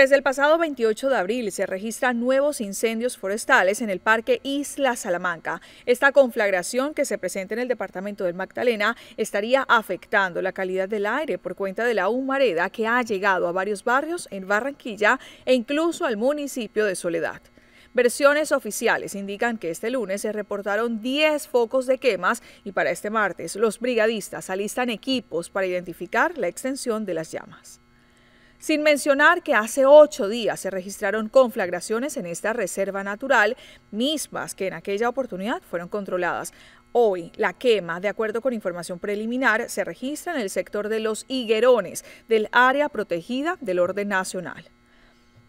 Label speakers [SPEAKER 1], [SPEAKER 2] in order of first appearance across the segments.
[SPEAKER 1] Desde el pasado 28 de abril se registran nuevos incendios forestales en el Parque Isla Salamanca. Esta conflagración que se presenta en el departamento del Magdalena estaría afectando la calidad del aire por cuenta de la humareda que ha llegado a varios barrios en Barranquilla e incluso al municipio de Soledad. Versiones oficiales indican que este lunes se reportaron 10 focos de quemas y para este martes los brigadistas alistan equipos para identificar la extensión de las llamas. Sin mencionar que hace ocho días se registraron conflagraciones en esta reserva natural, mismas que en aquella oportunidad fueron controladas. Hoy, la quema, de acuerdo con información preliminar, se registra en el sector de los higuerones del área protegida del orden nacional.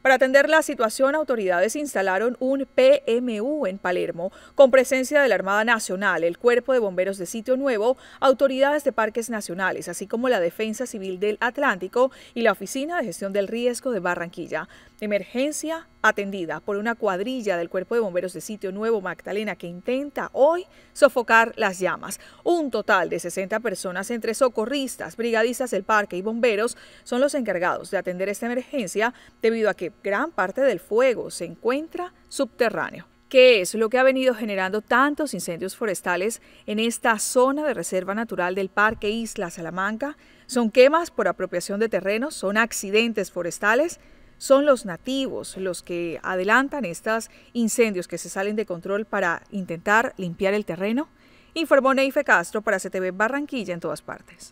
[SPEAKER 1] Para atender la situación, autoridades instalaron un PMU en Palermo con presencia de la Armada Nacional, el Cuerpo de Bomberos de Sitio Nuevo, autoridades de parques nacionales, así como la Defensa Civil del Atlántico y la Oficina de Gestión del Riesgo de Barranquilla. Emergencia atendida por una cuadrilla del Cuerpo de Bomberos de Sitio Nuevo Magdalena que intenta hoy sofocar las llamas. Un total de 60 personas entre socorristas, brigadistas del parque y bomberos son los encargados de atender esta emergencia debido a que gran parte del fuego se encuentra subterráneo. ¿Qué es lo que ha venido generando tantos incendios forestales en esta zona de reserva natural del Parque Isla Salamanca? Son quemas por apropiación de terrenos, son accidentes forestales, son los nativos los que adelantan estos incendios que se salen de control para intentar limpiar el terreno. Informó Neife Castro para CTV Barranquilla en todas partes.